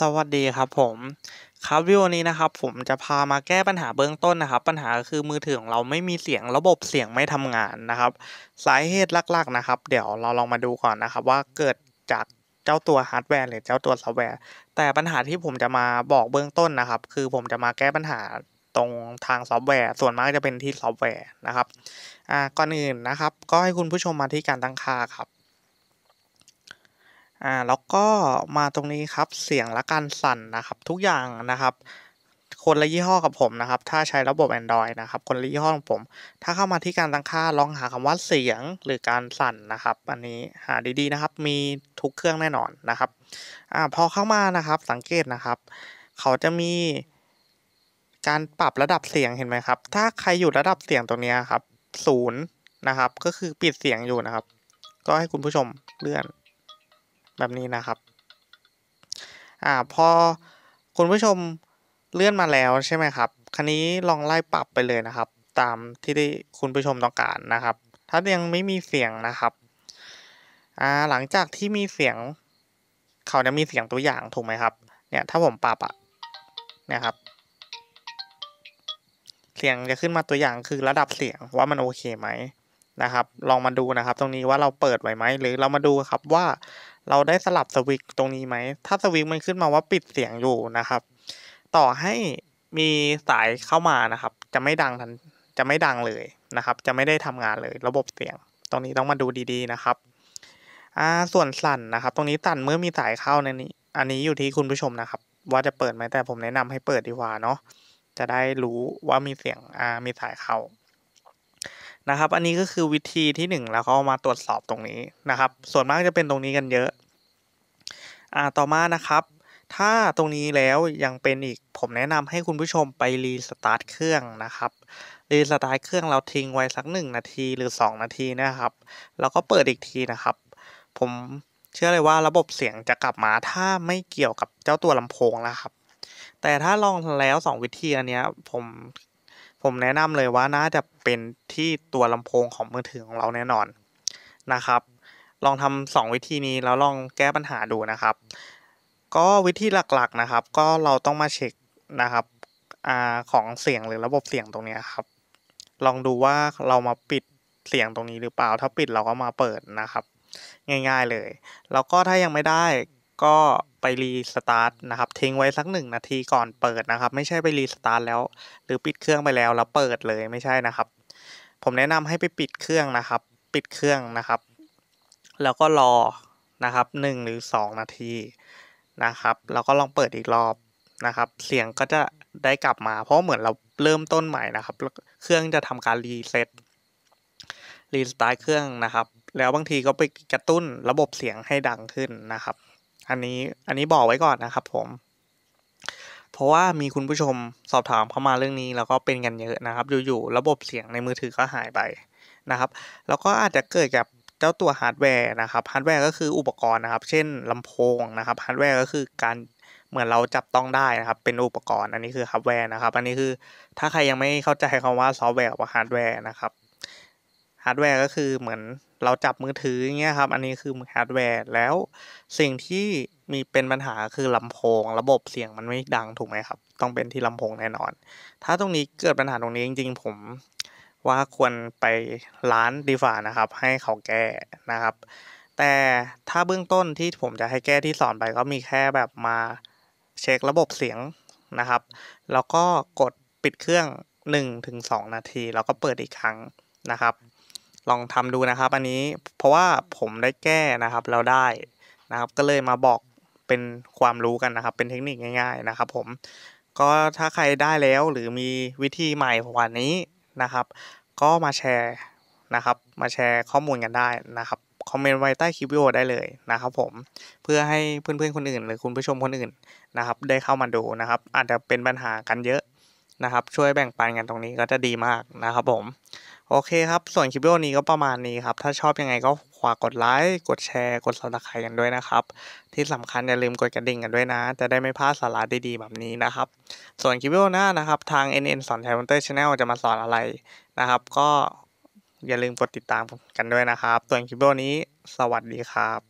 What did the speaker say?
สวัสดีครับผม ครับวิดีโอนี้นะครับผมจะพามาแก้ปัญหาเบื้องต้นนะครับ ปัญหาคือมือถือของเราไม่มีเสียงระบบเสียงไม่ทำงานนะครับ สาเหตุหลัก ๆ นะครับ เดี๋ยวเราลองมาดูก่อนนะครับ ว่าเกิดจากเจ้าตัวฮาร์ดแวร์ หรือเจ้าตัวซอฟต์แวร์ แต่ปัญหาที่ผมจะมาบอกเบื้องต้นนะครับ คือผมจะมาแก้ปัญหาตรงทางซอฟต์แวร์ ส่วนมากจะเป็นที่ซอฟต์แวร์นะครับอ่าก่อนอื่นนะครับ ก็ให้คุณผู้ชมมาที่การตั้งค่าครับอ่าแล้วก็มาตรงนี้ครับเสียงและการสั่นนะครับ ทุกอย่างนะครับ คนละยี่ห้อกับผมนะครับ ถ้าใช้ระบบ Android นะครับ คนละยี่ห้อของผม ถ้าเข้ามาที่การตั้งค่าลองหาคำว่าเสียงหรือการสั่นนะครับ อันนี้หาดีๆนะครับ มีทุกเครื่องแน่นอนนะครับอ่าพอเข้ามานะครับสังเกตนะครับ เขาจะมีการปรับระดับเสียงเห็นไหมครับ ถ้าใครอยู่ระดับเสียงตรงนี้ครับศูนย์นะครับ ก็คือปิดเสียงอยู่นะครับ ก็ให้คุณผู้ชมเลื่อนแบบนี้นะครับ อ่า พอคุณผู้ชมเลื่อนมาแล้วใช่ไหมครับคันนี้ลองไล่ปรับไปเลยนะครับ ตามที่คุณผู้ชมต้องการนะครับ ถ้ายังไม่มีเสียงนะครับ อ่า หลังจากที่มีเสียง เขาจะมีเสียงตัวอย่างถูกไหมครับ เนี่ยถ้าผมปรับอะเนี่ยครับ เสียงจะขึ้นมาตัวอย่างคือระดับเสียงว่ามันโอเคไหมนะครับลองมาดูนะครับ ตรงนี้ว่าเราเปิดไว้ไหมหรือเรามาดูครับว่าเราได้สลับสวิตตรงนี้ไหมถ้าสวิตมันขึ้นมาว่าปิดเสียงอยู่นะครับ ต่อให้มีสายเข้ามานะครับ จะไม่ดังทันจะไม่ดังเลยนะครับ จะไม่ได้ทำงานเลยระบบเสียง ตรงนี้ต้องมาดูดี ๆนะครับอ่าส่วนสั่นนะครับ ตรงนี้สั่นเมื่อมีสายเข้าในนี้ อันนี้อยู่ที่คุณผู้ชมนะครับ ว่าจะเปิดไหมแต่ผมแนะนำให้เปิดดีกว่าเนาะจะได้รู้ว่ามีเสียงอ่ามีสายเข้านะครับอันนี้ก็คือวิธีที่1แล้วเขาเอามาตรวจสอบตรงนี้นะครับส่วนมากจะเป็นตรงนี้กันเยอะอ่าต่อมานะครับ ถ้าตรงนี้แล้วยังเป็นอีกผมแนะนำให้คุณผู้ชมไปรีสตาร์ทเครื่องนะครับ รีสตาร์ทเครื่องเราทิ้งไว้สัก 1 นาทีหรือ 2 นาทีนะครับ แล้วก็เปิดอีกทีนะครับ ผมเชื่อเลยว่าระบบเสียงจะกลับมาถ้าไม่เกี่ยวกับเจ้าตัวลำโพงนะครับ แต่ถ้าลองแล้ว 2 วิธีอันนี้ผมผมแนะนำเลยว่าน่าจะเป็นที่ตัวลำโพงของมือถือของเราแน่นอนนะครับ ลองทำสองวิธีนี้แล้วลองแก้ปัญหาดูนะครับ ก็วิธีหลักๆนะครับ ก็เราต้องมาเช็คนะครับอของเสียงหรือระบบเสียงตรงนี้ครับ ลองดูว่าเรามาปิดเสียงตรงนี้หรือเปล่าถ้าปิดเราก็มาเปิดนะครับ ง่ายๆเลย แล้วก็ถ้ายังไม่ได้ก็ไปรีสตาร์ทนะครับทิ้งไว้สักหนึ่งนาทีก่อนเปิดนะครับ ไม่ใช่ไปรีสตาร์ทแล้วหรือปิดเครื่องไปแล้วแล้วเปิดเลยไม่ใช่นะครับ ผมแนะนำให้ไปปิดเครื่องนะครับ ปิดเครื่องนะครับ แล้วก็รอนะครับหนึ่งหรือสองนาทีนะครับ แล้วก็ลองเปิดอีกรอบนะครับ เสียงก็จะได้กลับมา เพราะเหมือนเราเริ่มต้นใหม่นะครับเครื่องจะทำการรีเซ็ตรีสตาร์ทเครื่องนะครับ แล้วบางทีก็ไปกระตุ้นระบบเสียงให้ดังขึ้นนะครับอันนี้อันนี้บอกไว้ก่อนนะครับผม เพราะว่ามีคุณผู้ชมสอบถามเข้ามาเรื่องนี้แล้วก็เป็นกันเยอะนะครับอยู่ๆระบบเสียงในมือถือก็หายไปนะครับแล้วก็อาจจะเกิดกับเจ้าตัวฮาร์ดแวร์นะครับ ฮาร์ดแวร์ก็คืออุปกรณ์นะครับ เช่น ลำโพงนะครับ ฮาร์ดแวร์ก็คือการเหมือนเราจับต้องได้นะครับ เป็นอุปกรณ์อันนี้คือฮาร์ดแวร์นะครับอันนี้คือถ้าใครยังไม่เข้าใจคำว่าซอฟต์แวร์กับฮาร์ดแวร์นะครับ ฮาร์ดแวร์ก็คือเหมือนเราจับมือถืออย่างเงี้ยครับ อันนี้คือฮาร์ดแวร์ แล้ว สิ่งที่มีเป็นปัญหาคือลำโพง ระบบเสียงมันไม่ดังถูกไหมครับ ต้องเป็นที่ลำโพงแน่นอน ถ้าตรงนี้เกิดปัญหาตรงนี้จริง ๆ ผมว่าควรไปร้านดีฟ่านะครับ ให้เขาแก้นะครับ แต่ถ้าเบื้องต้นที่ผมจะให้แก้ที่สอนไปก็มีแค่แบบมาเช็คระบบเสียงนะครับ แล้วก็กดปิดเครื่อง 1-2 นาที แล้วก็เปิดอีกครั้งนะครับลองทำดูนะครับอันนี้เพราะว่าผมได้แก้นะครับเราได้นะครับ ก็เลยมาบอกเป็นความรู้กันนะครับ เป็นเทคนิคง่าย ๆนะครับ ผมก็ถ้าใครได้แล้วหรือมีวิธีใหม่กว่านี้นะครับ ก็มาแชร์นะครับ มาแชร์ข้อมูลกันได้นะครับคอมเมนต์ไว้ใต้คลิปวิดีโอได้เลยนะครับ ผมเพื่อให้เพื่อนๆคนอื่นหรือคุณผู้ชมคนอื่นนะครับ ได้เข้ามาดูนะครับ อาจจะเป็นปัญหากันเยอะนะครับ ช่วยแบ่งปันกันตรงนี้ก็จะดีมากนะครับ ผมโอเคครับส่วนคลิปวิดีโอนี้ก็ประมาณนี้ครับถ้าชอบยังไงก็ฝากกดไลค์กดแชร์กดซับสไครต์กันด้วยนะครับ ที่สำคัญ อย่าลืมกดกระดิ่งกันด้วยนะ จะได้ไม่พลาดสาระดีๆแบบนี้นะครับ ส่วนคลิปวิดีโอหน้านะครับทาง NN สอนไทยมอนเตอร์ชาแนลจะมาสอนอะไรนะครับ ก็อย่าลืมกดติดตามกันด้วยนะครับส่วนคลิปวิดีโอนี้สวัสดีครับ